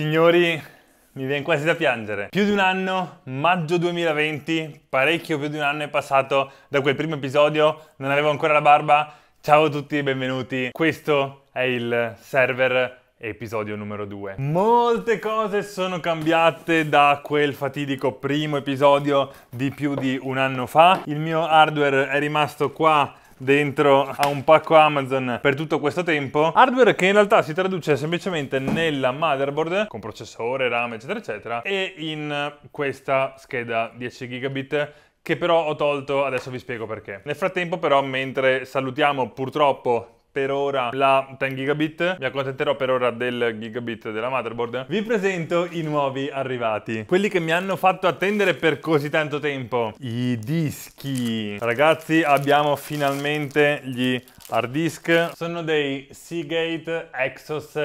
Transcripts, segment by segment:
Signori, mi viene quasi da piangere. Più di un anno, maggio 2020, parecchio più di un anno è passato da quel primo episodio, non avevo ancora la barba. Ciao a tutti e benvenuti. Questo è il server episodio numero 2. Molte cose sono cambiate da quel fatidico primo episodio di più di un anno fa. Il mio hardware è rimasto qua dentro a un pacco Amazon per tutto questo tempo. Hardware che in realtà si traduce semplicemente nella motherboard con processore, RAM, eccetera, eccetera, e in questa scheda 10 gigabit che però ho tolto, adesso vi spiego perché. Nel frattempo però, mentre salutiamo purtroppo per ora la 10 gigabit, mi accontenterò per ora del gigabit della motherboard. Vi presento i nuovi arrivati, quelli che mi hanno fatto attendere per così tanto tempo, i dischi. Ragazzi abbiamo finalmente gli hard disk, sono dei Seagate Exos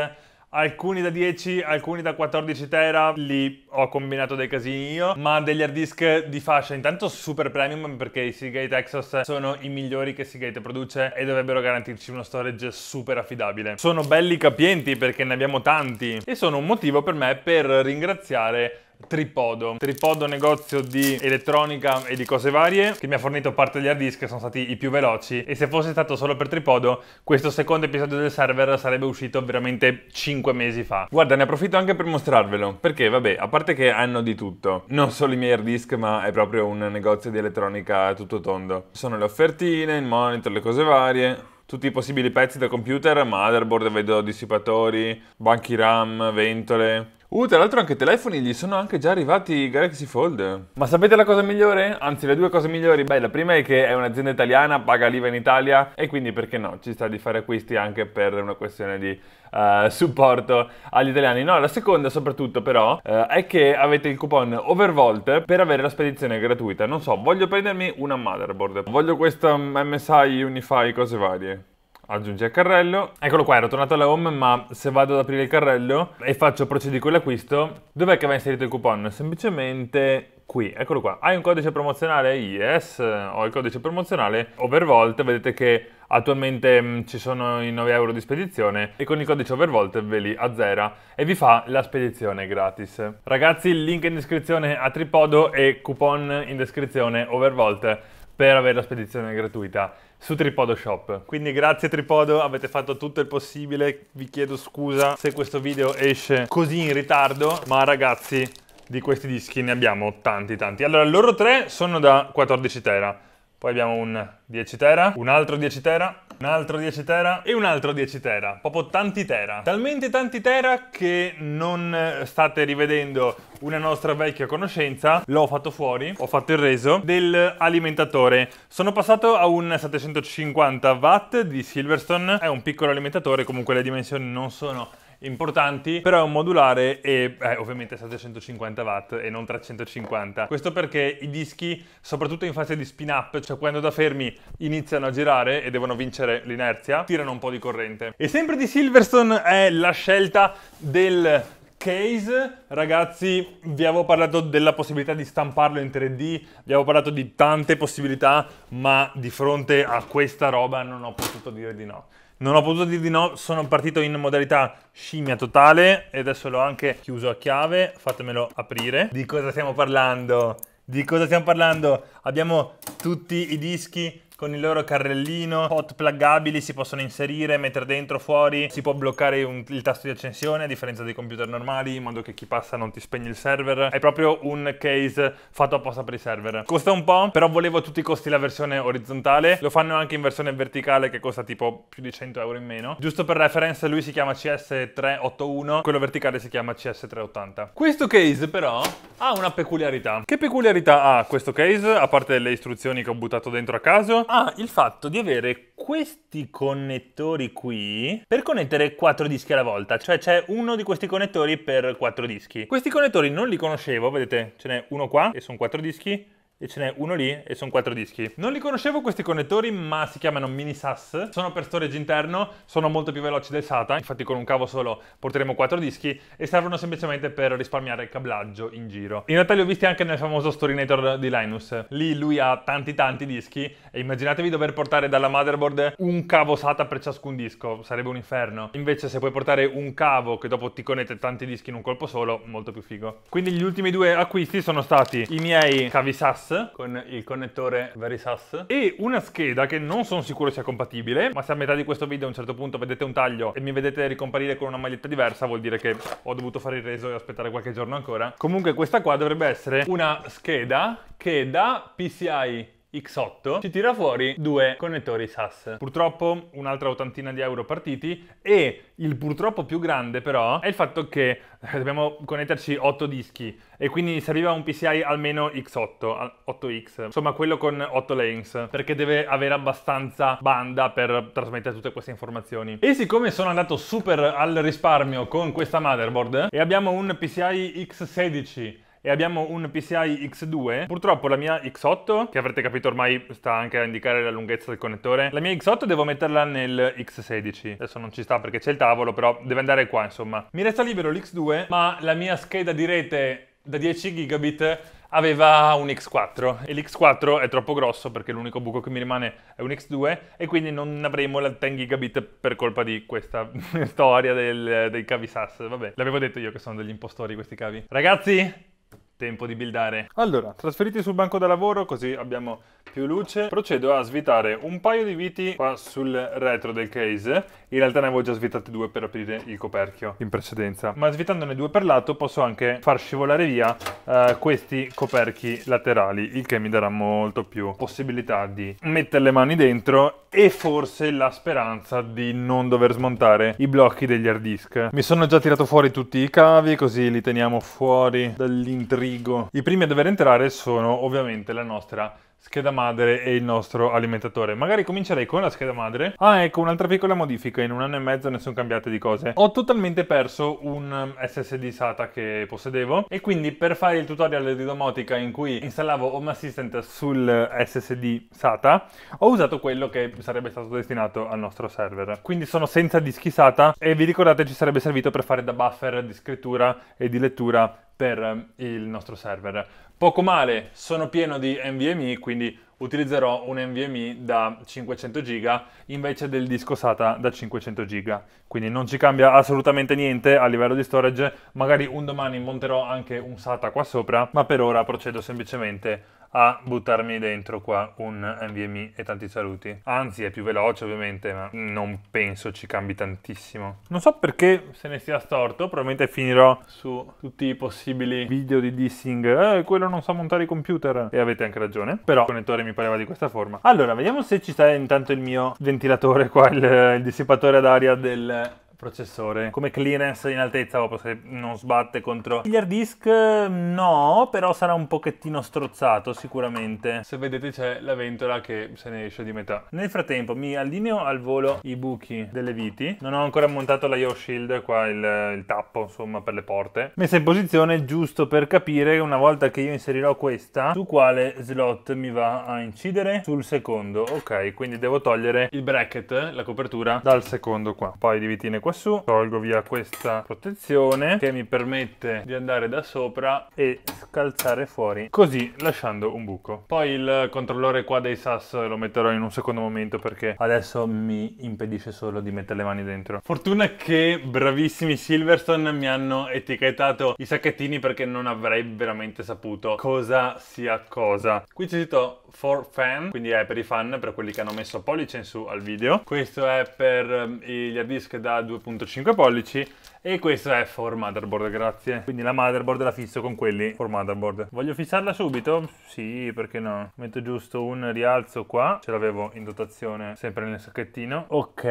alcuni da 10, alcuni da 14 tera, lì ho combinato dei casini io, ma degli hard disk di fascia, intanto super premium perché i Seagate Exos sono i migliori che Seagate produce e dovrebbero garantirci uno storage super affidabile. Sono belli capienti perché ne abbiamo tanti e sono un motivo per me per ringraziare Tripodo, Tripodo negozio di elettronica e di cose varie che mi ha fornito parte degli hard disk sono stati i più veloci e se fosse stato solo per Tripodo questo secondo episodio del server sarebbe uscito veramente 5 mesi fa. Guarda ne approfitto anche per mostrarvelo perché vabbè a parte che hanno di tutto, non solo i miei hard disk ma è proprio un negozio di elettronica tutto tondo. Sono le offertine, il monitor, le cose varie tutti i possibili pezzi da computer, motherboard, vedo dissipatori, banchi RAM, ventole, Uh, tra l'altro anche i telefoni gli sono anche già arrivati i Galaxy Fold. Ma sapete la cosa migliore? Anzi, le due cose migliori. Beh, la prima è che è un'azienda italiana, paga l'IVA in Italia e quindi perché no? Ci sta di fare acquisti anche per una questione di uh, supporto agli italiani. No, la seconda soprattutto però uh, è che avete il coupon Overvolt per avere la spedizione gratuita. Non so, voglio prendermi una motherboard, voglio questa MSI Unify, cose varie aggiungi al carrello. Eccolo qua, ero tornato alla home, ma se vado ad aprire il carrello e faccio procedi con l'acquisto, dov'è che va inserito il coupon? Semplicemente qui, eccolo qua. Hai un codice promozionale? Yes, ho il codice promozionale Overvolt, vedete che attualmente mh, mm, ci sono i 9 euro di spedizione e con il codice Overvolt ve li azzera e vi fa la spedizione gratis. Ragazzi, link in descrizione a Tripodo e coupon in descrizione Overvolt per avere la spedizione gratuita su Tripodo Shop. Quindi grazie Tripodo, avete fatto tutto il possibile, vi chiedo scusa se questo video esce così in ritardo, ma ragazzi di questi dischi ne abbiamo tanti tanti. Allora, loro tre sono da 14 tera, poi abbiamo un 10 tera, un altro 10 tera, un altro 10 tera e un altro 10 tera, proprio tanti tera. Talmente tanti tera che non eh, state rivedendo una nostra vecchia conoscenza, l'ho fatto fuori, ho fatto il reso, del alimentatore. Sono passato a un 750 watt di Silverstone, è un piccolo alimentatore, comunque le dimensioni non sono importanti, però è un modulare e eh, ovviamente 750 watt e non 350. Questo perché i dischi, soprattutto in fase di spin up, cioè quando da fermi iniziano a girare e devono vincere l'inerzia, tirano un po' di corrente. E sempre di Silverstone è la scelta del case, ragazzi, vi avevo parlato della possibilità di stamparlo in 3D, vi avevo parlato di tante possibilità, ma di fronte a questa roba non ho potuto dire di no. Non ho potuto dire di no, sono partito in modalità scimmia totale e adesso l'ho anche chiuso a chiave, fatemelo aprire. Di cosa stiamo parlando? Di cosa stiamo parlando? Abbiamo tutti i dischi con il loro carrellino, pot pluggabili si possono inserire, mettere dentro, fuori, si può bloccare un, il tasto di accensione a differenza dei computer normali in modo che chi passa non ti spegne il server, è proprio un case fatto apposta per i server. Costa un po', però volevo a tutti i costi la versione orizzontale, lo fanno anche in versione verticale che costa tipo più di 100 euro in meno. Giusto per reference lui si chiama CS381, quello verticale si chiama CS380. Questo case però ha una peculiarità. Che peculiarità ha questo case, a parte le istruzioni che ho buttato dentro a caso? ha ah, il fatto di avere questi connettori qui per connettere quattro dischi alla volta, cioè c'è uno di questi connettori per quattro dischi. Questi connettori non li conoscevo, vedete, ce n'è uno qua e sono quattro dischi, e ce n'è uno lì e sono quattro dischi. Non li conoscevo questi connettori, ma si chiamano mini SAS. Sono per storage interno, sono molto più veloci del SATA, infatti con un cavo solo porteremo quattro dischi e servono semplicemente per risparmiare cablaggio in giro. In realtà li ho visti anche nel famoso Storinator di Linus. Lì lui ha tanti tanti dischi e immaginatevi dover portare dalla motherboard un cavo SATA per ciascun disco, sarebbe un inferno. Invece se puoi portare un cavo che dopo ti connette tanti dischi in un colpo solo, molto più figo. Quindi gli ultimi due acquisti sono stati i miei cavi SAS SAS con il connettore Verisas e una scheda che non sono sicuro sia compatibile, ma se a metà di questo video a un certo punto vedete un taglio e mi vedete ricomparire con una maglietta diversa vuol dire che ho dovuto fare il reso e aspettare qualche giorno ancora. Comunque questa qua dovrebbe essere una scheda che da PCI X8 ci tira fuori due connettori SAS. Purtroppo un'altra ottantina di euro partiti e il purtroppo più grande però è il fatto che eh, dobbiamo connetterci 8 dischi e quindi serviva un PCI almeno X8, 8X, insomma quello con 8 lanes perché deve avere abbastanza banda per trasmettere tutte queste informazioni. E siccome sono andato super al risparmio con questa motherboard e abbiamo un PCI X16 e abbiamo un PCI X2. Purtroppo la mia X8, che avrete capito ormai sta anche a indicare la lunghezza del connettore, la mia X8 devo metterla nel X16. Adesso non ci sta perché c'è il tavolo, però deve andare qua, insomma. Mi resta libero l'X2, ma la mia scheda di rete da 10 gigabit aveva un X4 e l'X4 è troppo grosso perché l'unico buco che mi rimane è un X2 e quindi non avremo la 10 gigabit per colpa di questa storia del, dei cavi SAS. Vabbè, l'avevo detto io che sono degli impostori questi cavi. Ragazzi, tempo di buildare. Allora, trasferiti sul banco da lavoro così abbiamo più luce, procedo a svitare un paio di viti qua sul retro del case in realtà ne avevo già svitate due per aprire il coperchio in precedenza. Ma svitandone due per lato posso anche far scivolare via eh, questi coperchi laterali, il che mi darà molto più possibilità di mettere le mani dentro e forse la speranza di non dover smontare i blocchi degli hard disk. Mi sono già tirato fuori tutti i cavi, così li teniamo fuori dall'intrigo. I primi a dover entrare sono ovviamente la nostra scheda madre e il nostro alimentatore. Magari comincerei con la scheda madre. Ah, ecco, un'altra piccola modifica. In un anno e mezzo ne sono cambiate di cose. Ho totalmente perso un um, SSD SATA che possedevo e quindi per fare il tutorial di domotica in cui installavo Home Assistant sul SSD SATA, ho usato quello che sarebbe stato destinato al nostro server. Quindi sono senza dischi SATA e vi ricordate ci sarebbe servito per fare da buffer di scrittura e di lettura per ehm, il nostro server. Poco male, sono pieno di NVMe, quindi utilizzerò un NVMe da 500 giga invece del disco SATA da 500 giga. Quindi non ci cambia assolutamente niente a livello di storage, magari un domani monterò anche un SATA qua sopra, ma per ora procedo semplicemente a buttarmi dentro qua un NVMe e tanti saluti. Anzi è più veloce ovviamente ma non penso ci cambi tantissimo. Non so perché se ne sia storto, probabilmente finirò su tutti i possibili video di dissing. Eh, quello non sa montare i computer. E avete anche ragione, però il connettore mi pareva di questa forma. Allora, vediamo se ci sta intanto il mio ventilatore qua, il, il dissipatore d'aria del processore. Come clearance in altezza proprio se non sbatte contro gli hard disk no, però sarà un pochettino strozzato sicuramente. Se vedete c'è la ventola che se ne esce di metà. Nel frattempo mi allineo al volo i buchi delle viti. Non ho ancora montato la Yo Shield qua il, il tappo insomma per le porte. Messa in posizione giusto per capire una volta che io inserirò questa su quale slot mi va a incidere sul secondo. Ok, quindi devo togliere il bracket, la copertura dal secondo qua. Poi di vitine qua su, tolgo via questa protezione che mi permette di andare da sopra e scalzare fuori, così lasciando un buco. Poi il controllore qua dei SAS lo metterò in un secondo momento perché adesso mi impedisce solo di mettere le mani dentro. Fortuna che bravissimi Silverstone mi hanno etichettato i sacchettini perché non avrei veramente saputo cosa sia cosa. Qui c'è scritto for fan, quindi è per i fan, per quelli che hanno messo pollice in su al video. Questo è per ehm, gli hard disk da 2 2.5 pollici e questo è for motherboard, grazie. Quindi la motherboard la fisso con quelli for motherboard. Voglio fissarla subito? Sì, perché no? Metto giusto un rialzo qua, ce l'avevo in dotazione sempre nel sacchettino. Ok,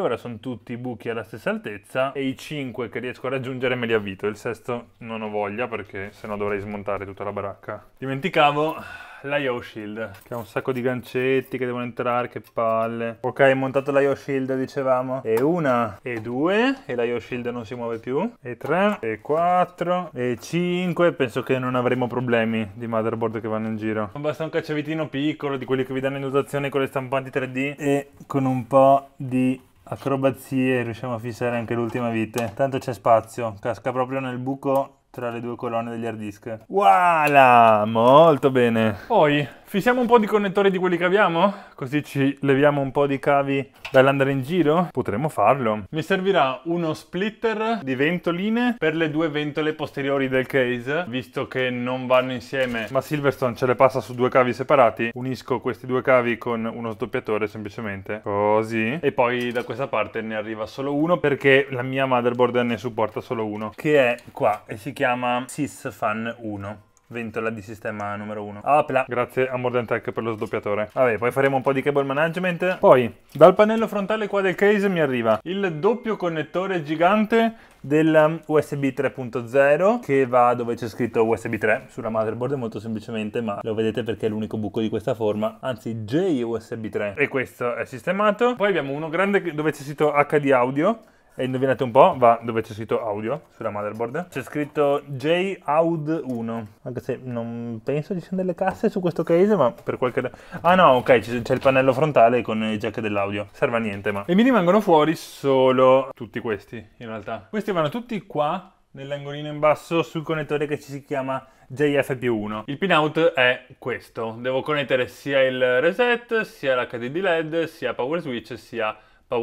ora sono tutti i buchi alla stessa altezza e i 5 che riesco a raggiungere me li avvito. Il sesto non ho voglia perché sennò dovrei smontare tutta la baracca. Dimenticavo l'IO Shield, che ha un sacco di gancetti che devono entrare, che palle. Ok, montato l'IO Shield, dicevamo. E una, e due, e l'IO Shield non si muove più. E tre, e quattro, e cinque. Penso che non avremo problemi di motherboard che vanno in giro. Basta un cacciavitino piccolo, di quelli che vi danno in dotazione con le stampanti 3D. E con un po' di acrobazie riusciamo a fissare anche l'ultima vite. Tanto c'è spazio, casca proprio nel buco tra le due colonne degli hard disk. Voilà, molto bene. Poi fissiamo un po' di connettori di quelli che abbiamo, così ci leviamo un po' di cavi dall'andare in giro. Potremmo farlo. Mi servirà uno splitter di ventoline per le due ventole posteriori del case, visto che non vanno insieme, ma Silverstone ce le passa su due cavi separati. Unisco questi due cavi con uno sdoppiatore semplicemente, così. E poi da questa parte ne arriva solo uno perché la mia motherboard ne supporta solo uno, che è qua e si chiama chiama SysFan 1 ventola di sistema numero 1. Ah, Apla. Grazie a Mordentech per lo sdoppiatore. Vabbè, poi faremo un po' di cable management. Poi, dal pannello frontale qua del case mi arriva il doppio connettore gigante del USB um, 3.0 che va dove c'è scritto USB 3 sulla motherboard molto semplicemente ma lo vedete perché è l'unico buco di questa forma anzi J USB 3 e questo è sistemato poi abbiamo uno grande dove c'è scritto HD audio e indovinate un po', va dove c'è scritto audio sulla motherboard. C'è scritto J-Aud 1. Anche se non penso ci siano delle casse su questo case, ma per qualche... Ah no, ok, c'è il pannello frontale con i jack dell'audio. Serve a niente, ma... E mi rimangono fuori solo tutti questi, in realtà. Questi vanno tutti qua, nell'angolino in basso, sul connettore che ci si chiama JFP1. Il pinout è questo. Devo connettere sia il reset, sia l'HDD LED, sia power switch, sia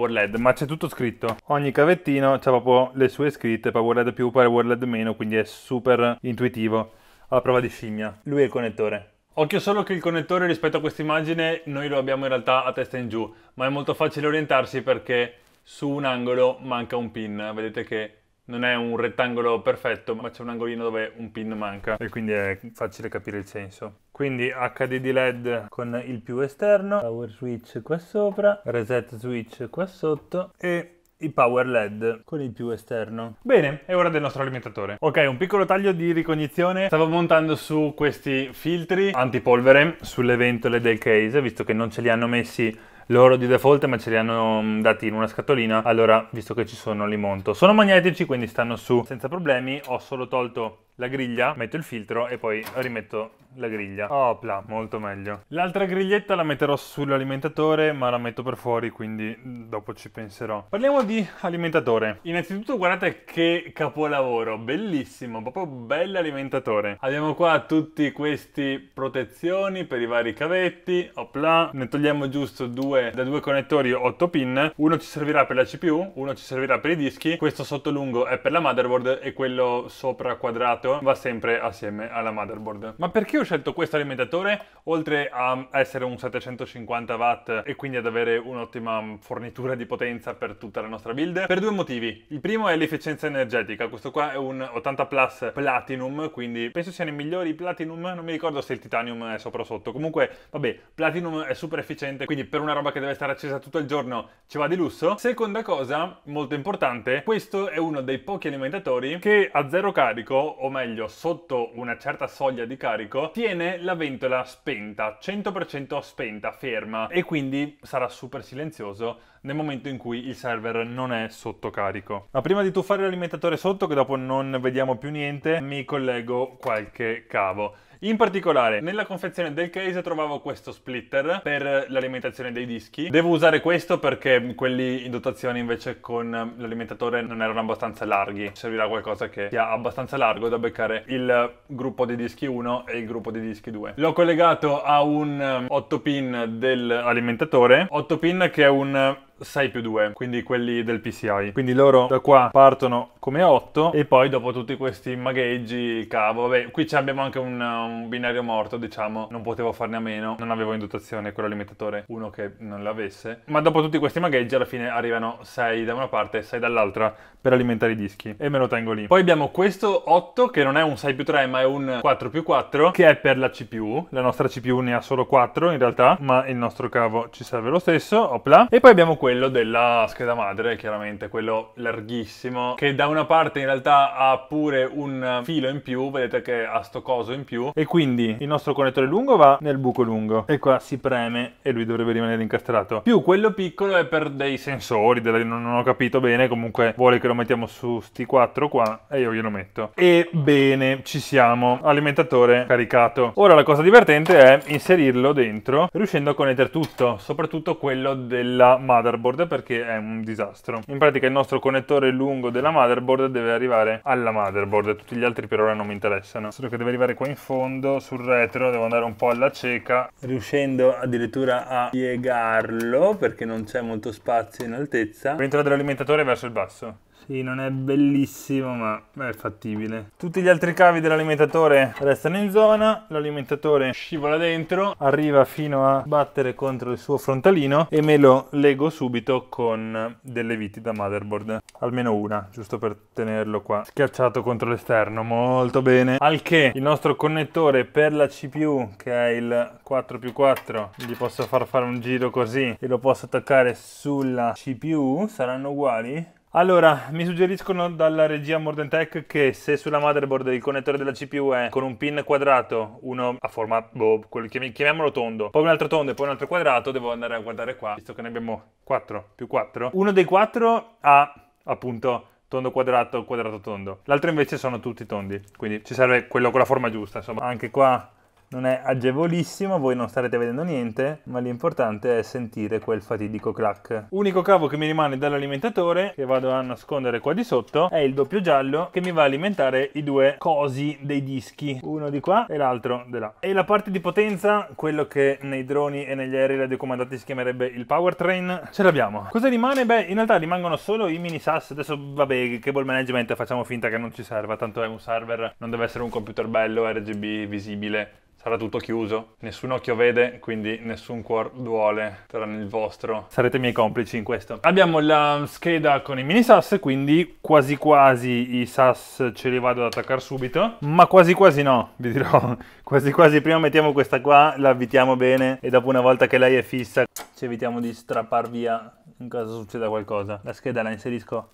LED, ma c'è tutto scritto. Ogni cavettino ha proprio le sue scritte, Power LED più, Power LED meno, quindi è super intuitivo. Alla prova di scimmia. Lui è il connettore. Occhio solo che il connettore rispetto a questa immagine noi lo abbiamo in realtà a testa in giù, ma è molto facile orientarsi perché su un angolo manca un pin. Vedete che non è un rettangolo perfetto, ma c'è un angolino dove un pin manca e quindi è facile capire il senso. Quindi HDD LED con il più esterno, power switch qua sopra, reset switch qua sotto e i power led con il più esterno bene è ora del nostro alimentatore ok un piccolo taglio di ricognizione stavo montando su questi filtri antipolvere sulle ventole del case visto che non ce li hanno messi loro di default ma ce li hanno mm, dati in una scatolina allora visto che ci sono li monto sono magnetici quindi stanno su senza problemi ho solo tolto la griglia, metto il filtro e poi rimetto la griglia. Opla, molto meglio. L'altra griglietta la metterò sull'alimentatore, ma la metto per fuori, quindi dopo ci penserò. Parliamo di alimentatore. Innanzitutto guardate che capolavoro, bellissimo, proprio bell'alimentatore. Abbiamo qua tutti questi protezioni per i vari cavetti, opla, ne togliamo giusto due da due connettori 8 pin, uno ci servirà per la CPU, uno ci servirà per i dischi, questo sottolungo è per la motherboard e quello sopra quadrato dritto va sempre assieme alla motherboard. Ma perché ho scelto questo alimentatore? Oltre a essere un 750 watt e quindi ad avere un'ottima fornitura di potenza per tutta la nostra build? Per due motivi. Il primo è l'efficienza energetica. Questo qua è un 80 Plus Platinum, quindi penso siano i migliori Platinum. Non mi ricordo se il Titanium è sopra o sotto. Comunque, vabbè, Platinum è super efficiente, quindi per una roba che deve stare accesa tutto il giorno ci va di lusso. Seconda cosa, molto importante, questo è uno dei pochi alimentatori che a zero carico, o meglio meglio sotto una certa soglia di carico, tiene la ventola spenta, 100% spenta, ferma, e quindi sarà super silenzioso nel momento in cui il server non è sotto carico. Ma prima di tuffare l'alimentatore sotto, che dopo non vediamo più niente, mi collego qualche cavo. In particolare, nella confezione del case trovavo questo splitter per l'alimentazione dei dischi. Devo usare questo perché quelli in dotazione invece con l'alimentatore non erano abbastanza larghi. Servirà qualcosa che sia abbastanza largo da beccare il gruppo di dischi 1 e il gruppo di dischi 2. L'ho collegato a un 8 um, pin dell'alimentatore, 8 pin che è un 6 più 2, quindi quelli del PCI. Quindi loro da qua partono come 8 e poi dopo tutti questi magheggi, cavo, vabbè, qui abbiamo anche un, un, binario morto, diciamo, non potevo farne a meno, non avevo in dotazione quello limitatore 1 che non l'avesse, ma dopo tutti questi magheggi alla fine arrivano 6 da una parte e 6 dall'altra per alimentare i dischi e me lo tengo lì. Poi abbiamo questo 8 che non è un 6 più 3 ma è un 4 più 4 che è per la CPU, la nostra CPU ne ha solo 4 in realtà, ma il nostro cavo ci serve lo stesso, opla, e poi abbiamo questo quello della scheda madre, chiaramente quello larghissimo, che da una parte in realtà ha pure un filo in più, vedete che ha sto coso in più, e quindi il nostro connettore lungo va nel buco lungo, e qua si preme e lui dovrebbe rimanere incastrato. Più quello piccolo è per dei sensori, delle... non ho capito bene, comunque vuole che lo mettiamo su sti quattro qua, e io glielo metto. E bene, ci siamo, alimentatore caricato. Ora la cosa divertente è inserirlo dentro, riuscendo a connettere tutto, soprattutto quello della motherboard motherboard perché è un disastro. In pratica il nostro connettore lungo della motherboard deve arrivare alla motherboard, tutti gli altri per ora non mi interessano. Solo che deve arrivare qua in fondo, sul retro, devo andare un po' alla cieca, riuscendo addirittura a piegarlo perché non c'è molto spazio in altezza. Ventola dell'alimentatore verso il basso. Sì, non è bellissimo, ma è fattibile. Tutti gli altri cavi dell'alimentatore restano in zona, l'alimentatore scivola dentro, arriva fino a battere contro il suo frontalino e me lo leggo subito con delle viti da motherboard. Almeno una, giusto per tenerlo qua schiacciato contro l'esterno, molto bene. Al che il nostro connettore per la CPU, che è il 4 più 4, gli posso far fare un giro così e lo posso attaccare sulla CPU, saranno uguali? Allora, mi suggeriscono dalla regia Morden Tech che se sulla motherboard il connettore della CPU è con un pin quadrato, uno a forma, boh, chiamiamolo tondo, poi un altro tondo e poi un altro quadrato, devo andare a guardare qua, visto che ne abbiamo 4 più 4. Uno dei 4 ha appunto tondo quadrato, quadrato tondo. L'altro invece sono tutti tondi, quindi ci serve quello con la forma giusta, insomma. Anche qua non è agevolissimo, voi non starete vedendo niente, ma l'importante è sentire quel fatidico clack. Unico cavo che mi rimane dall'alimentatore, che vado a nascondere qua di sotto, è il doppio giallo che mi va a alimentare i due cosi dei dischi, uno di qua e l'altro di là. E la parte di potenza, quello che nei droni e negli aerei radiocomandati si chiamerebbe il powertrain, ce l'abbiamo. Cosa rimane? Beh, in realtà rimangono solo i mini SAS, adesso vabbè, cable management facciamo finta che non ci serva, tanto è un server, non deve essere un computer bello, RGB, visibile, sarà tutto chiuso, nessun occhio vede, quindi nessun cuor duole tranne il vostro. Sarete miei complici in questo. Abbiamo la scheda con i mini sas, quindi quasi quasi i sas ce li vado ad attaccare subito, ma quasi quasi no, vi dirò. quasi quasi prima mettiamo questa qua, la avvitiamo bene e dopo una volta che lei è fissa ci evitiamo di strappar via in caso succeda qualcosa. La scheda la inserisco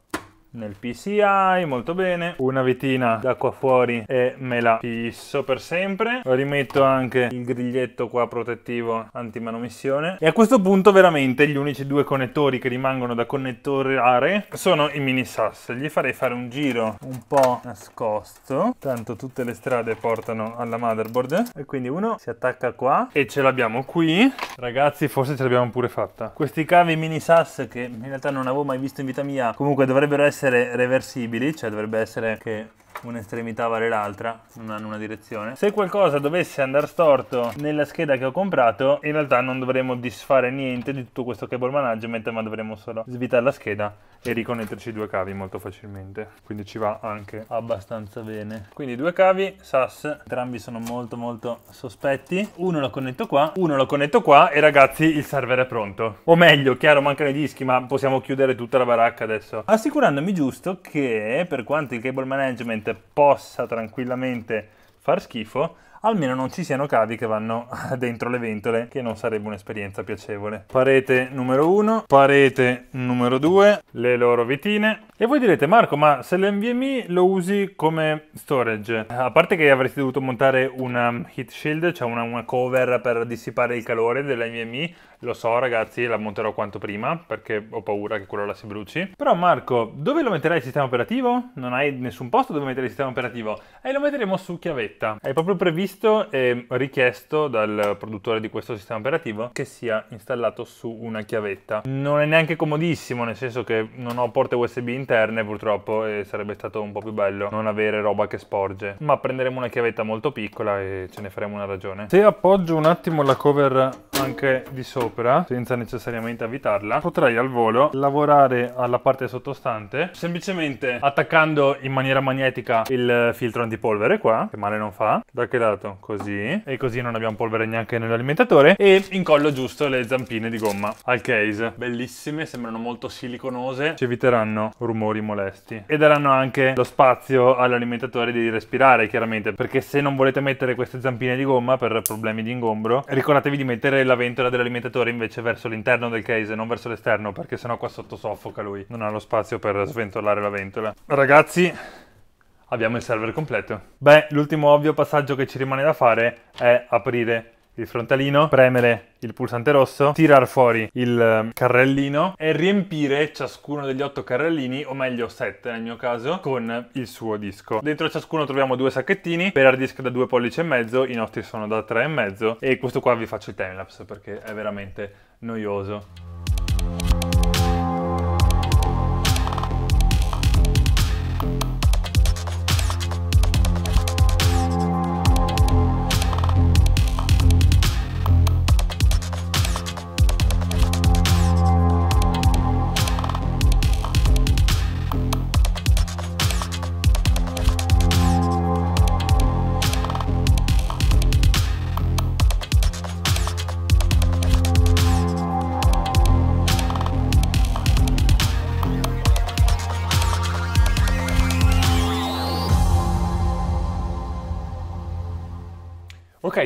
nel PCI, molto bene. Una vetina d'acqua fuori e me la fisso per sempre. Rimetto anche il griglietto qua protettivo antimanomissione. E a questo punto veramente gli unici due connettori che rimangono da connettorare sono i mini sas. Gli farei fare un giro un po' nascosto. Tanto tutte le strade portano alla motherboard. E quindi uno si attacca qua e ce l'abbiamo qui. Ragazzi, forse ce l'abbiamo pure fatta. Questi cavi mini sas che in realtà non avevo mai visto in vita mia, comunque dovrebbero essere essere reversibili, cioè dovrebbe essere che un'estremità vale l'altra, non hanno una direzione. Se qualcosa dovesse andare storto nella scheda che ho comprato, in realtà non dovremmo disfare niente di tutto questo cable management, ma dovremmo solo svitare la scheda e riconnetterci i due cavi molto facilmente. Quindi ci va anche abbastanza bene. Quindi due cavi, SAS, entrambi sono molto molto sospetti. Uno lo connetto qua, uno lo connetto qua e ragazzi il server è pronto. O meglio, chiaro mancano i dischi, ma possiamo chiudere tutta la baracca adesso. Assicurandomi giusto che per quanto il cable management veramente possa tranquillamente far schifo, almeno non ci siano cavi che vanno dentro le ventole, che non sarebbe un'esperienza piacevole. Parete numero 1, parete numero 2, le loro vitine, e voi direte Marco ma se l'NVMe lo usi come storage, a parte che avresti dovuto montare una heat shield, cioè una, una cover per dissipare il calore dell'NVMe, lo so ragazzi la monterò quanto prima perché ho paura che quello la si bruci, però Marco dove lo metterai il sistema operativo? Non hai nessun posto dove mettere il sistema operativo e eh, lo metteremo su chiavetta. È proprio previsto e richiesto dal produttore di questo sistema operativo che sia installato su una chiavetta. Non è neanche comodissimo nel senso che non ho porte USB interne purtroppo e sarebbe stato un po' più bello non avere roba che sporge. Ma prenderemo una chiavetta molto piccola e ce ne faremo una ragione. Se appoggio un attimo la cover anche di sopra, senza necessariamente avvitarla, potrei al volo lavorare alla parte sottostante, semplicemente attaccando in maniera magnetica il filtro antipolvere qua, che male non fa, da che lato? Così, e così non abbiamo polvere neanche nell'alimentatore, e incollo giusto le zampine di gomma al case, bellissime, sembrano molto siliconose, ci eviteranno rumore rumori molesti. E daranno anche lo spazio all'alimentatore di respirare, chiaramente, perché se non volete mettere queste zampine di gomma per problemi di ingombro, ricordatevi di mettere la ventola dell'alimentatore invece verso l'interno del case, non verso l'esterno, perché sennò qua sotto soffoca lui. Non ha lo spazio per sventolare la ventola. Ragazzi, abbiamo il server completo. Beh, l'ultimo ovvio passaggio che ci rimane da fare è aprire il frontalino, premere il pulsante rosso, tirar fuori il ehm, carrellino e riempire ciascuno degli otto carrellini, o meglio sette nel mio caso, con il suo disco. Dentro ciascuno troviamo due sacchettini, per hard disk da due pollici e mezzo, i nostri sono da tre e mezzo e questo qua vi faccio il timelapse perché è veramente noioso.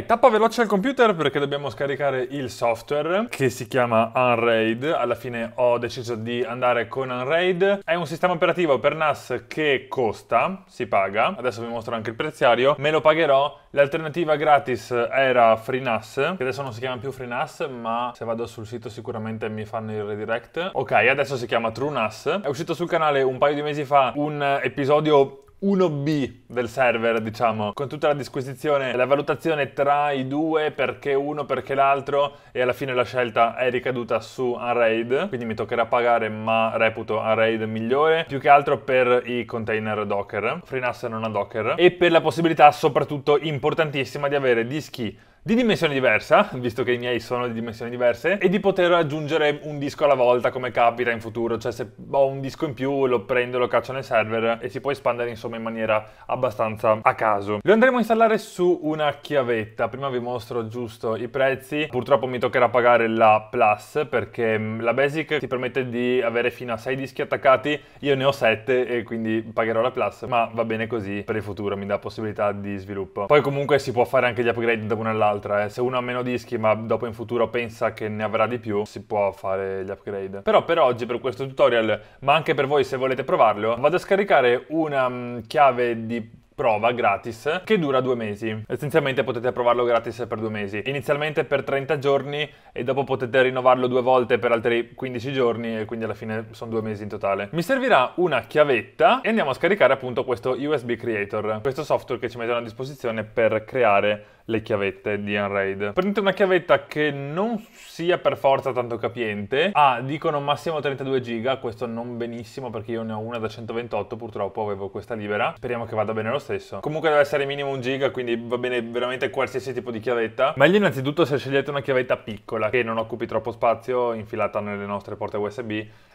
tappa veloce al computer perché dobbiamo scaricare il software che si chiama Unraid. Alla fine ho deciso di andare con Unraid. È un sistema operativo per NAS che costa, si paga. Adesso vi mostro anche il preziario. Me lo pagherò. L'alternativa gratis era FreeNAS, che adesso non si chiama più FreeNAS, ma se vado sul sito sicuramente mi fanno il redirect. Ok, adesso si chiama TrueNAS. È uscito sul canale un paio di mesi fa un episodio 1B del server, diciamo, con tutta la disquisizione e la valutazione tra i due, perché uno, perché l'altro, e alla fine la scelta è ricaduta su Unraid, quindi mi toccherà pagare, ma reputo Unraid migliore, più che altro per i container Docker, FreeNAS non ha Docker, e per la possibilità soprattutto importantissima di avere dischi di dimensione diversa, eh, visto che i miei sono di dimensioni diverse, e di poter aggiungere un disco alla volta come capita in futuro, cioè se ho un disco in più lo prendo, lo caccio nel server e si può espandere insomma in maniera abbastanza a caso. Lo andremo a installare su una chiavetta, prima vi mostro giusto i prezzi, purtroppo mi toccherà pagare la Plus perché mm, la Basic ti permette di avere fino a 6 dischi attaccati, io ne ho 7 e quindi pagherò la Plus, ma va bene così per il futuro, mi dà possibilità di sviluppo. Poi comunque si può fare anche gli upgrade da una all'altra l'altra. Eh. Se uno ha meno dischi ma dopo in futuro pensa che ne avrà di più, si può fare gli upgrade. Però per oggi, per questo tutorial, ma anche per voi se volete provarlo, vado a scaricare una mm, chiave di prova gratis che dura due mesi. Essenzialmente potete provarlo gratis per due mesi. Inizialmente per 30 giorni e dopo potete rinnovarlo due volte per altri 15 giorni e quindi alla fine sono due mesi in totale. Mi servirà una chiavetta e andiamo a scaricare appunto questo USB Creator, questo software che ci mettono a disposizione per creare le chiavette di Unraid. Prendete una chiavetta che non sia per forza tanto capiente. Ah, dicono massimo 32 giga, questo non benissimo perché io ne ho una da 128, purtroppo avevo questa libera. Speriamo che vada bene lo stesso. Comunque deve essere minimo 1 giga, quindi va bene veramente qualsiasi tipo di chiavetta. Meglio innanzitutto se scegliete una chiavetta piccola che non occupi troppo spazio, infilata nelle nostre porte USB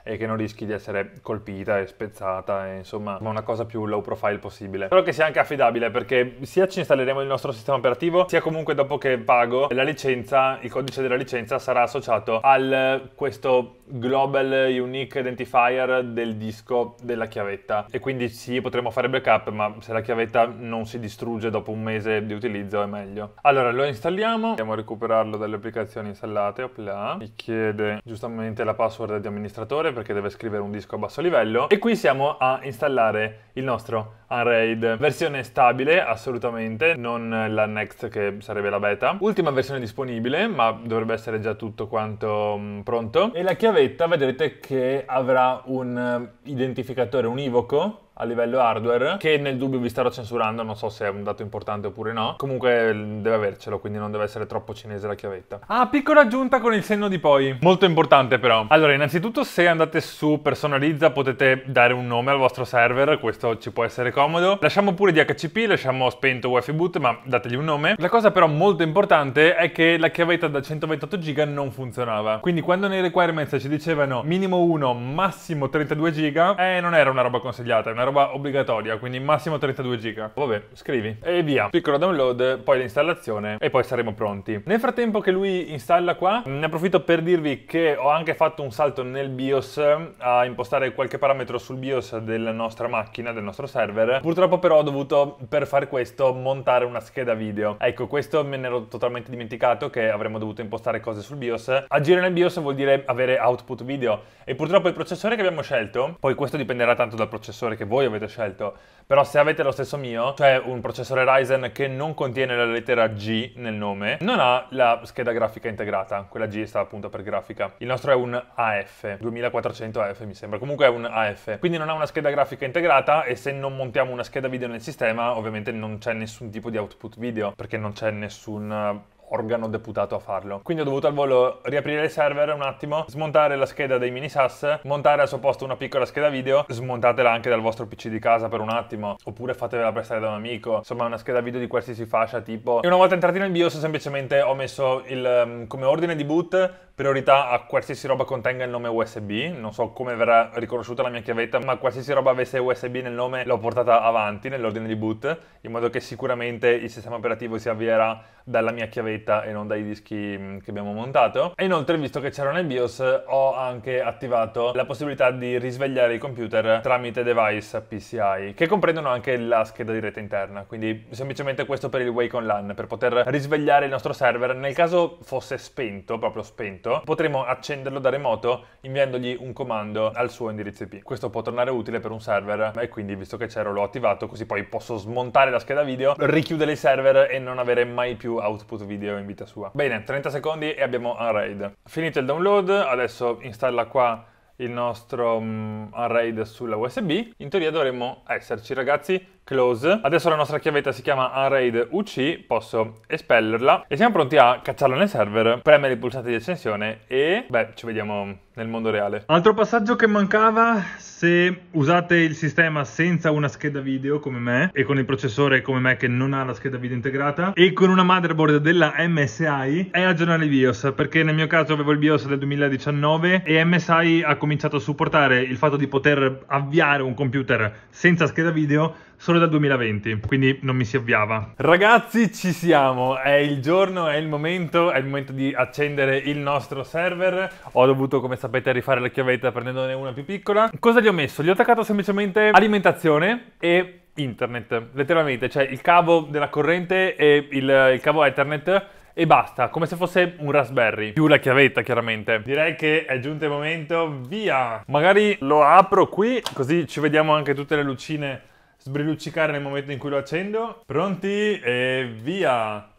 e che non rischi di essere colpita e spezzata, e insomma, una cosa più low profile possibile. Però che sia anche affidabile perché sia ci installeremo il nostro sistema operativo sicuro, sia comunque dopo che pago la licenza, il codice della licenza sarà associato al questo global unique identifier del disco della chiavetta e quindi sì potremo fare backup ma se la chiavetta non si distrugge dopo un mese di utilizzo è meglio allora lo installiamo andiamo a recuperarlo dalle applicazioni installate opla mi chiede giustamente la password di amministratore perché deve scrivere un disco a basso livello e qui siamo a installare il nostro Unraid. Versione stabile, assolutamente, non la next che sarebbe la beta. Ultima versione disponibile, ma dovrebbe essere già tutto quanto mm, pronto. E la chiavetta vedrete che avrà un eh, identificatore univoco a livello hardware che nel dubbio vi starò censurando non so se è un dato importante oppure no comunque deve avercelo quindi non deve essere troppo cinese la chiavetta ah piccola aggiunta con il senno di poi molto importante però allora innanzitutto se andate su personalizza potete dare un nome al vostro server questo ci può essere comodo lasciamo pure DHCP lasciamo spento wifi boot ma dategli un nome la cosa però molto importante è che la chiavetta da 128 giga non funzionava quindi quando nei requirements ci dicevano minimo 1 massimo 32 giga eh non era una roba consigliata è una una roba obbligatoria, quindi massimo 32 giga. Vabbè, scrivi e via. Piccolo download, poi l'installazione e poi saremo pronti. Nel frattempo che lui installa qua, ne approfitto per dirvi che ho anche fatto un salto nel BIOS a impostare qualche parametro sul BIOS della nostra macchina, del nostro server. Purtroppo però ho dovuto, per fare questo, montare una scheda video. Ecco, questo me ne ero totalmente dimenticato che avremmo dovuto impostare cose sul BIOS. Agire nel BIOS vuol dire avere output video e purtroppo il processore che abbiamo scelto, poi questo dipenderà tanto dal processore che voi voi avete scelto. Però se avete lo stesso mio, cioè un processore Ryzen che non contiene la lettera G nel nome, non ha la scheda grafica integrata. Quella G sta appunto per grafica. Il nostro è un AF, 2400 f mi sembra. Comunque è un AF. Quindi non ha una scheda grafica integrata e se non montiamo una scheda video nel sistema, ovviamente non c'è nessun tipo di output video perché non c'è nessun organo deputato a farlo. Quindi ho dovuto al volo riaprire il server un attimo, smontare la scheda dei mini SAS, montare al suo posto una piccola scheda video, smontatela anche dal vostro PC di casa per un attimo, oppure fatevela prestare da un amico, insomma una scheda video di qualsiasi fascia tipo. E una volta entrati nel BIOS semplicemente ho messo il, mm, come ordine di boot priorità a qualsiasi roba contenga il nome USB, non so come verrà riconosciuta la mia chiavetta, ma qualsiasi roba avesse USB nel nome l'ho portata avanti nell'ordine di boot, in modo che sicuramente il sistema operativo si avvierà dalla mia chiavetta scaletta e non dai dischi mm, che abbiamo montato. E inoltre, visto che c'era nei BIOS, ho anche attivato la possibilità di risvegliare i computer tramite device PCI, che comprendono anche la scheda di rete interna. Quindi semplicemente questo per il Wake on LAN, per poter risvegliare il nostro server. Nel caso fosse spento, proprio spento, potremo accenderlo da remoto inviandogli un comando al suo indirizzo IP. Questo può tornare utile per un server e quindi visto che c'ero l'ho attivato così poi posso smontare la scheda video, richiudere il server e non avere mai più output video video in vita sua. Bene, 30 secondi e abbiamo Unraid. Finito il download, adesso installa qua il nostro um, Unraid sulla USB. In teoria dovremmo esserci ragazzi, close. Adesso la nostra chiavetta si chiama Unraid UC, posso espellerla e siamo pronti a cacciarla nel server, premere il pulsante di accensione e beh, ci vediamo nel mondo reale. Altro passaggio che mancava, se usate il sistema senza una scheda video come me e con il processore come me che non ha la scheda video integrata e con una motherboard della MSI è aggiornare il BIOS perché nel mio caso avevo il BIOS del 2019 e MSI ha cominciato a supportare il fatto di poter avviare un computer senza scheda video solo dal 2020, quindi non mi si avviava. Ragazzi, ci siamo, è il giorno, è il momento, è il momento di accendere il nostro server. Ho dovuto come sapete rifare la chiavetta prendendone una più piccola. Cosa gli ho messo? Gli ho attaccato semplicemente alimentazione e internet, letteralmente, cioè il cavo della corrente e il, il cavo ethernet e basta, come se fosse un raspberry, più la chiavetta chiaramente. Direi che è giunto il momento, via! Magari lo apro qui, così ci vediamo anche tutte le lucine sbrilluccicare nel momento in cui lo accendo. Pronti? E via!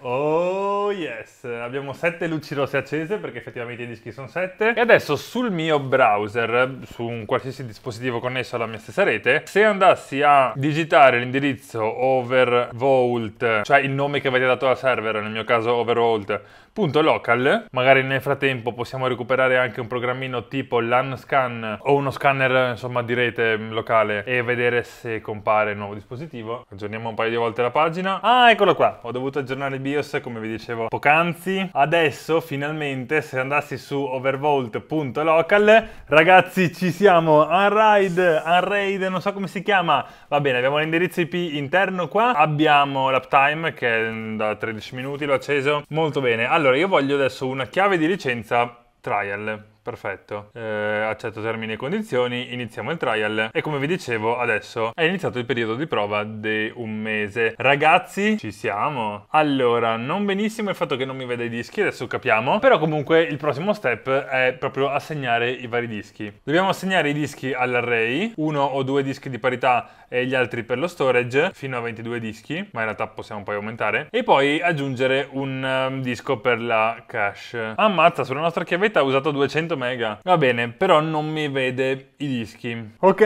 Oh yes, abbiamo 7 luci rosse accese perché effettivamente i dischi sono 7 e adesso sul mio browser, su un qualsiasi dispositivo connesso alla mia stessa rete, se andassi a digitare l'indirizzo overvolt, cioè il nome che avete dato al server, nel mio caso overvolt.local, magari nel frattempo possiamo recuperare anche un programmino tipo LAN scan o uno scanner insomma di rete locale e vedere se compare il nuovo dispositivo. Aggiorniamo un paio di volte la pagina. Ah, eccolo qua, ho dovuto aggiornare il BIOS come vi dicevo poc'anzi. Adesso finalmente se andassi su overvolt.local ragazzi ci siamo, Unraid, Unraid, non so come si chiama. Va bene, abbiamo l'indirizzo IP interno qua, abbiamo l'uptime che è mm, da 13 minuti, l'ho acceso. Molto bene, allora io voglio adesso una chiave di licenza trial Perfetto, eh, accetto termini e condizioni, iniziamo il trial e come vi dicevo adesso è iniziato il periodo di prova di un mese. Ragazzi, ci siamo. Allora, non benissimo il fatto che non mi veda i dischi, adesso capiamo, però comunque il prossimo step è proprio assegnare i vari dischi. Dobbiamo assegnare i dischi all'array, uno o due dischi di parità e gli altri per lo storage, fino a 22 dischi, ma in realtà possiamo poi aumentare, e poi aggiungere un um, disco per la cache. Ammazza, sulla nostra chiavetta ha usato 200 mega. Va bene, però non mi vede i dischi. Ok,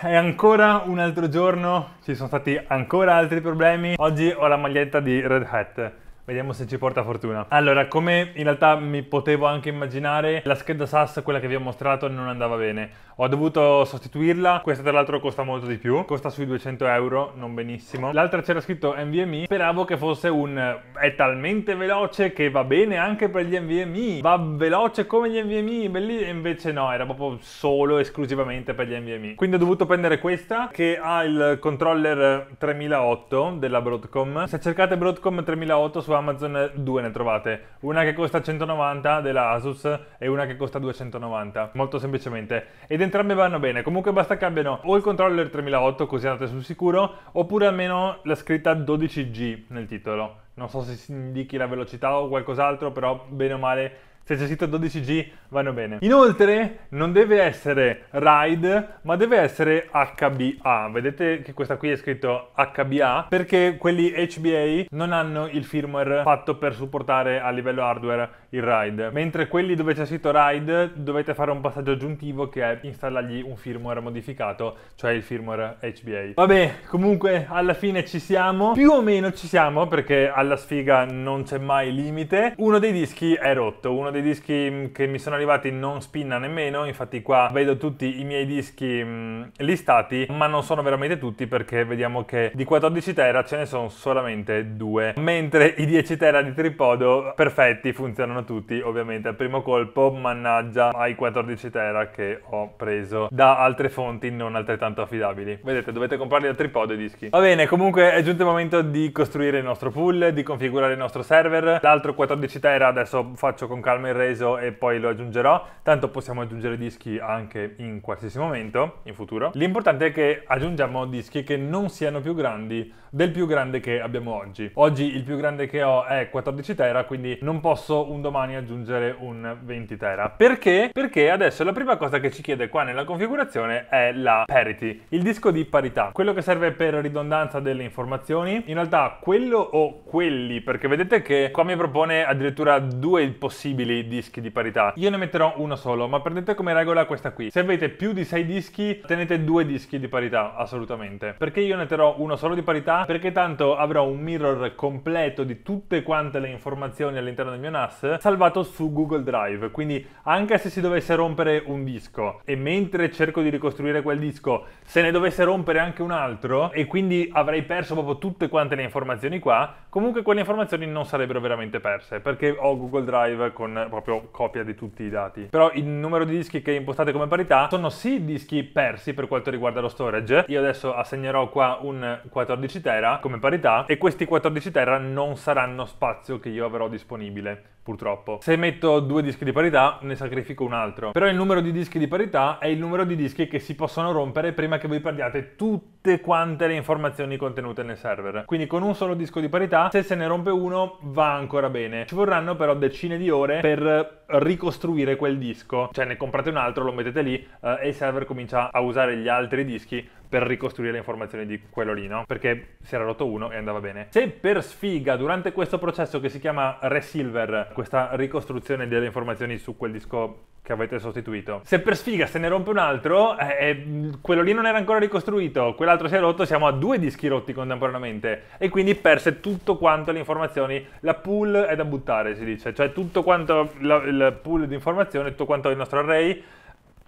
è ancora un altro giorno, ci sono stati ancora altri problemi. Oggi ho la maglietta di Red Hat. Vediamo se ci porta fortuna. Allora, come in realtà mi potevo anche immaginare, la scheda SAS, quella che vi ho mostrato, non andava bene. Ho dovuto sostituirla, questa tra l'altro costa molto di più, costa sui 200 euro, non benissimo. L'altra c'era scritto NVMe, speravo che fosse un... è talmente veloce che va bene anche per gli NVMe, va veloce come gli NVMe, belli... invece no, era proprio solo, esclusivamente per gli NVMe. Quindi ho dovuto prendere questa che ha il controller 3008 della Broadcom. Se cercate Broadcom 3008 su Amazon due ne trovate, una che costa 190 della Asus e una che costa 290, molto semplicemente. E dentro entrambe vanno bene, comunque basta che abbiano o il controller 3008 così andate sul sicuro, oppure almeno la scritta 12G nel titolo. Non so se si indichi la velocità o qualcos'altro, però bene o male se c'è scritto 12G vanno bene. Inoltre non deve essere RAID ma deve essere HBA. Vedete che questa qui è scritto HBA perché quelli HBA non hanno il firmware fatto per supportare a livello hardware il RAID. Mentre quelli dove c'è scritto RAID dovete fare un passaggio aggiuntivo che è installargli un firmware modificato, cioè il firmware HBA. Vabbè, comunque alla fine ci siamo. Più o meno ci siamo perché alla sfiga non c'è mai limite. Uno dei dischi è rotto, uno dei dei dischi mm, che mi sono arrivati non spinna nemmeno, infatti qua vedo tutti i miei dischi mm, listati, ma non sono veramente tutti perché vediamo che di 14 tera ce ne sono solamente due, mentre i 10 tera di tripodo perfetti funzionano tutti, ovviamente al primo colpo, mannaggia ai 14 tera che ho preso da altre fonti non altrettanto affidabili. Vedete, dovete comprarli da tripodo i dischi. Va bene, comunque è giunto il momento di costruire il nostro pool, di configurare il nostro server. L'altro 14 tera adesso faccio con calma comprarmi il reso e poi lo aggiungerò, tanto possiamo aggiungere dischi anche in qualsiasi momento in futuro. L'importante è che aggiungiamo dischi che non siano più grandi del più grande che abbiamo oggi. Oggi il più grande che ho è 14 tera, quindi non posso un domani aggiungere un 20 tera. Perché? Perché adesso la prima cosa che ci chiede qua nella configurazione è la parity, il disco di parità, quello che serve per ridondanza delle informazioni. In realtà quello o quelli, perché vedete che qua mi propone addirittura due possibili dischi di parità. Io ne metterò uno solo, ma prendete come regola questa qui. Se avete più di 6 dischi, tenete due dischi di parità, assolutamente. Perché io ne terrò uno solo di parità perché tanto avrò un mirror completo di tutte quante le informazioni all'interno del mio NAS salvato su Google Drive quindi anche se si dovesse rompere un disco e mentre cerco di ricostruire quel disco se ne dovesse rompere anche un altro e quindi avrei perso proprio tutte quante le informazioni qua comunque quelle informazioni non sarebbero veramente perse perché ho Google Drive con proprio copia di tutti i dati però il numero di dischi che impostate come parità sono sì dischi persi per quanto riguarda lo storage io adesso assegnerò qua un 14 tera tera come parità e questi 14 tera non saranno spazio che io avrò disponibile purtroppo. Se metto due dischi di parità, ne sacrifico un altro. Però il numero di dischi di parità è il numero di dischi che si possono rompere prima che voi perdiate tutte quante le informazioni contenute nel server. Quindi con un solo disco di parità, se se ne rompe uno, va ancora bene. Ci vorranno però decine di ore per ricostruire quel disco. Cioè ne comprate un altro, lo mettete lì eh, e il server comincia a usare gli altri dischi per ricostruire le informazioni di quello lì, no? Perché si era rotto uno e andava bene. Se per sfiga durante questo processo che si chiama Resilver, questa ricostruzione delle informazioni su quel disco che avete sostituito. Se per sfiga se ne rompe un altro, eh, eh, quello lì non era ancora ricostruito, quell'altro si è rotto, siamo a due dischi rotti contemporaneamente e quindi perse tutto quanto le informazioni, la pool è da buttare si dice, cioè tutto quanto la, il pool di informazioni, tutto quanto il nostro array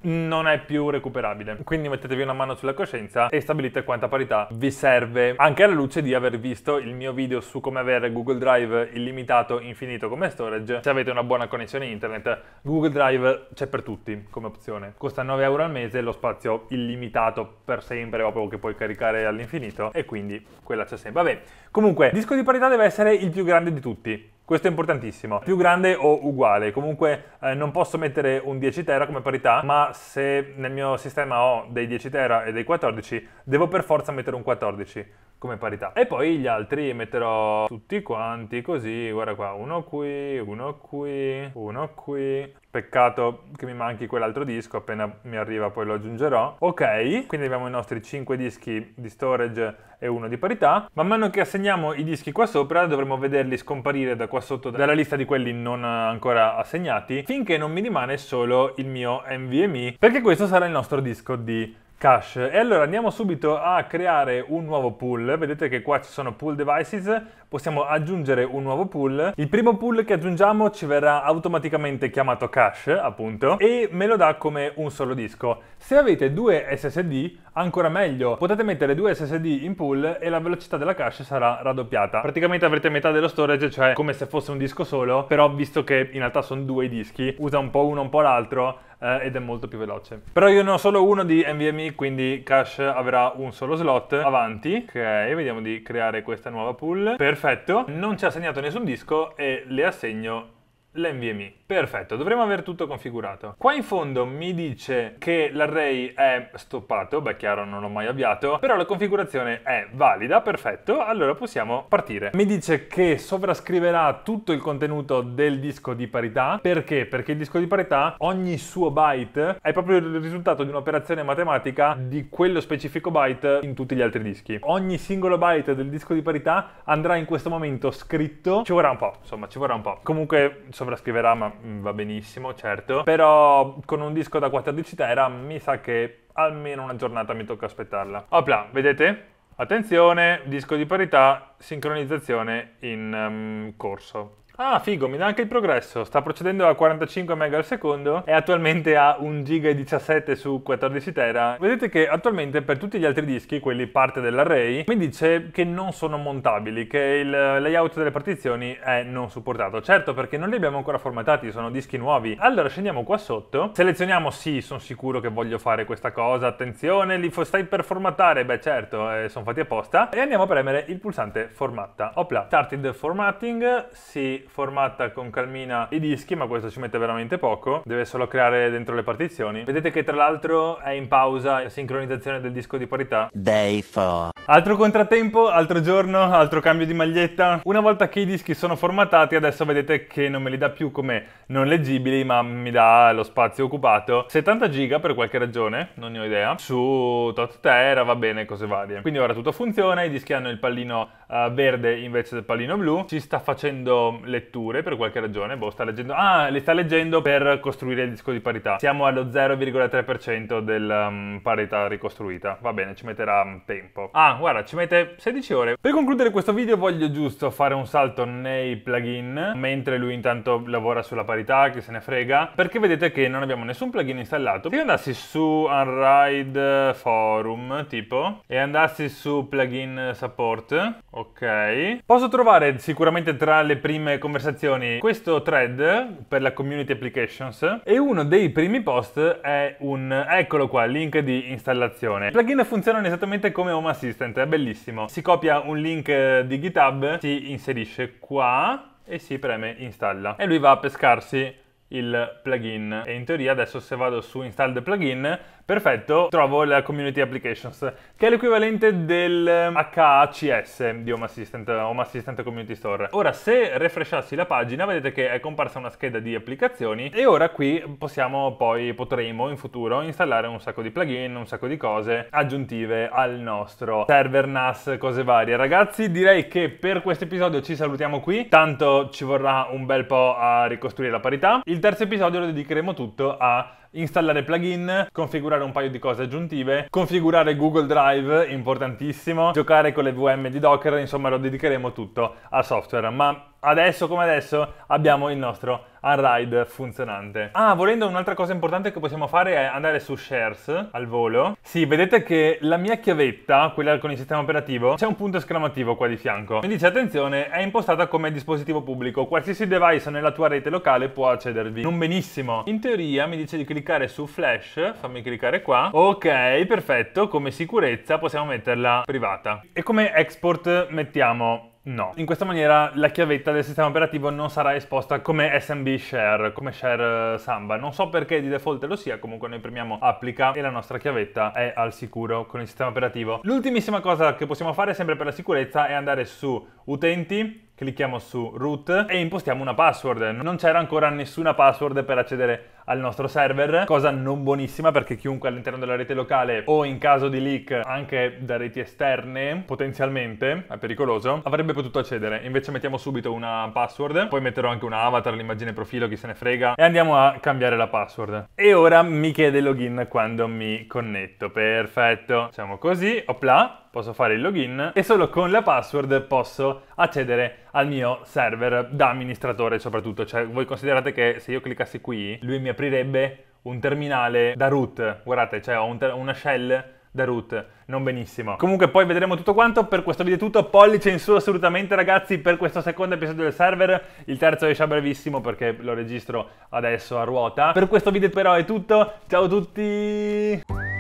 non è più recuperabile. Quindi mettetevi una mano sulla coscienza e stabilite quanta parità vi serve, anche alla luce di aver visto il mio video su come avere Google Drive illimitato infinito come storage. Se avete una buona connessione internet, Google Drive c'è per tutti come opzione. Costa 9 euro al mese, lo spazio illimitato per sempre, proprio che puoi caricare all'infinito e quindi quella c'è sempre. Vabbè, comunque, disco di parità deve essere il più grande di tutti. Questo è importantissimo. Più grande o uguale. Comunque eh, non posso mettere un 10 tera come parità, ma se nel mio sistema ho dei 10 tera e dei 14, devo per forza mettere un 14 come parità. E poi gli altri metterò tutti quanti così, guarda qua, uno qui, uno qui, uno qui. Peccato che mi manchi quell'altro disco, appena mi arriva poi lo aggiungerò. Ok, quindi abbiamo i nostri 5 dischi di storage e uno di parità. Man mano che assegniamo i dischi qua sopra dovremo vederli scomparire da qua sotto dalla lista di quelli non ancora assegnati, finché non mi rimane solo il mio NVMe, perché questo sarà il nostro disco di Cache. E allora andiamo subito a creare un nuovo pool. Vedete che qua ci sono pool devices possiamo aggiungere un nuovo pool. Il primo pool che aggiungiamo ci verrà automaticamente chiamato cache, appunto, e me lo dà come un solo disco. Se avete due SSD, ancora meglio, potete mettere due SSD in pool e la velocità della cache sarà raddoppiata. Praticamente avrete metà dello storage, cioè come se fosse un disco solo, però visto che in realtà sono due dischi, usa un po' uno, un po' l'altro, eh, ed è molto più veloce. Però io ne ho solo uno di NVMe, quindi Cache avrà un solo slot avanti. Ok, vediamo di creare questa nuova pool. Perfetto perfetto, non ci ha segnato nessun disco e le assegno l'NVMe. Perfetto, dovremmo aver tutto configurato. Qua in fondo mi dice che l'array è stoppato, beh chiaro non l'ho mai avviato, però la configurazione è valida, perfetto, allora possiamo partire. Mi dice che sovrascriverà tutto il contenuto del disco di parità, perché? Perché il disco di parità, ogni suo byte è proprio il risultato di un'operazione matematica di quello specifico byte in tutti gli altri dischi. Ogni singolo byte del disco di parità andrà in questo momento scritto, ci vorrà un po', insomma ci vorrà un po', comunque sovrascriverà ma Mm, va benissimo, certo, però con un disco da 14 tera mi sa che almeno una giornata mi tocca aspettarla. Opla, vedete? Attenzione, disco di parità, sincronizzazione in um, corso. Ah, figo, mi dà anche il progresso. Sta procedendo a 45 MB al secondo e attualmente a 1 GB 17 su 14 tera. Vedete che attualmente per tutti gli altri dischi, quelli parte dell'array, mi dice che non sono montabili, che il layout delle partizioni è non supportato. Certo, perché non li abbiamo ancora formatati, sono dischi nuovi. Allora scendiamo qua sotto, selezioniamo sì, sono sicuro che voglio fare questa cosa, attenzione, li stai per formattare, beh certo, eh, sono fatti apposta, e andiamo a premere il pulsante formatta. Opla, started formatting, si formata con calmina i dischi, ma questo ci mette veramente poco, deve solo creare dentro le partizioni. Vedete che tra l'altro è in pausa la sincronizzazione del disco di parità. Day 4. Altro contrattempo, altro giorno, altro cambio di maglietta. Una volta che i dischi sono formatati adesso vedete che non me li dà più come non leggibili, ma mi dà lo spazio occupato. 70 giga per qualche ragione, non ne ho idea. Su tot tera, va bene, cose varie. Quindi ora tutto funziona, i dischi hanno il pallino uh, verde invece del pallino blu. Ci sta facendo letture per qualche ragione, boh, sta leggendo... Ah, le sta leggendo per costruire il disco di parità. Siamo allo 0,3% della um, parità ricostruita. Va bene, ci metterà um, tempo. Ah, guarda, ci mette 16 ore. Per concludere questo video voglio giusto fare un salto nei plugin, mentre lui intanto lavora sulla parità, che se ne frega, perché vedete che non abbiamo nessun plugin installato. Se io andassi su Unride Forum, tipo, e andassi su plugin support, ok, posso trovare sicuramente tra le prime conversazioni. Questo thread per la community applications e uno dei primi post è un, eccolo qua, link di installazione. I plugin funzionano esattamente come Home Assistant, è bellissimo. Si copia un link di GitHub, si inserisce qua e si preme installa e lui va a pescarsi il plugin e in teoria adesso se vado su install the plugin Perfetto, trovo la Community Applications, che è l'equivalente del HACS ehm, di Home Assistant, Home Assistant Community Store. Ora, se refreshassi la pagina, vedete che è comparsa una scheda di applicazioni e ora qui possiamo poi, potremo in futuro installare un sacco di plugin, un sacco di cose aggiuntive al nostro server NAS, cose varie. Ragazzi, direi che per questo episodio ci salutiamo qui, tanto ci vorrà un bel po' a ricostruire la parità. Il terzo episodio lo dedicheremo tutto a installare plugin, configurare un paio di cose aggiuntive, configurare Google Drive, importantissimo, giocare con le VM di Docker, insomma lo dedicheremo tutto al software, ma adesso come adesso abbiamo il nostro Unride funzionante. Ah, volendo un'altra cosa importante che possiamo fare è andare su Shares al volo. Sì, vedete che la mia chiavetta, quella con il sistema operativo, c'è un punto esclamativo qua di fianco. Mi dice attenzione, è impostata come dispositivo pubblico, qualsiasi device nella tua rete locale può accedervi. Non benissimo. In teoria mi dice di cliccare su Flash, fammi cliccare qua. Ok, perfetto, come sicurezza possiamo metterla privata. E come export mettiamo No, in questa maniera la chiavetta del sistema operativo non sarà esposta come SMB share, come share eh, Samba. Non so perché di default lo sia, comunque noi premiamo applica e la nostra chiavetta è al sicuro con il sistema operativo. L'ultimissima cosa che possiamo fare sempre per la sicurezza è andare su utenti clicchiamo su root e impostiamo una password. Non c'era ancora nessuna password per accedere al nostro server, cosa non buonissima perché chiunque all'interno della rete locale o in caso di leak anche da reti esterne, potenzialmente, è pericoloso, avrebbe potuto accedere. Invece mettiamo subito una password, poi metterò anche un avatar, l'immagine profilo, chi se ne frega, e andiamo a cambiare la password. E ora mi chiede login quando mi connetto, perfetto. Facciamo così, opla, posso fare il login e solo con la password posso accedere al mio server da amministratore soprattutto. Cioè voi considerate che se io cliccassi qui lui mi aprirebbe un terminale da root, guardate, cioè ho un una shell da root, non benissimo. Comunque poi vedremo tutto quanto, per questo video è tutto, pollice in su assolutamente ragazzi per questo secondo episodio del server, il terzo esce brevissimo perché lo registro adesso a ruota. Per questo video però è tutto, ciao a tutti!